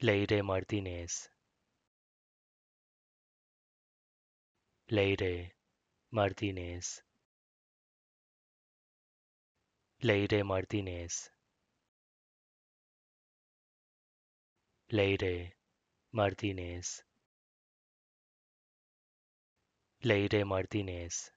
Leire Martínez. Leire Martínez. Leire Martínez. Leire Martínez. Leire Martínez.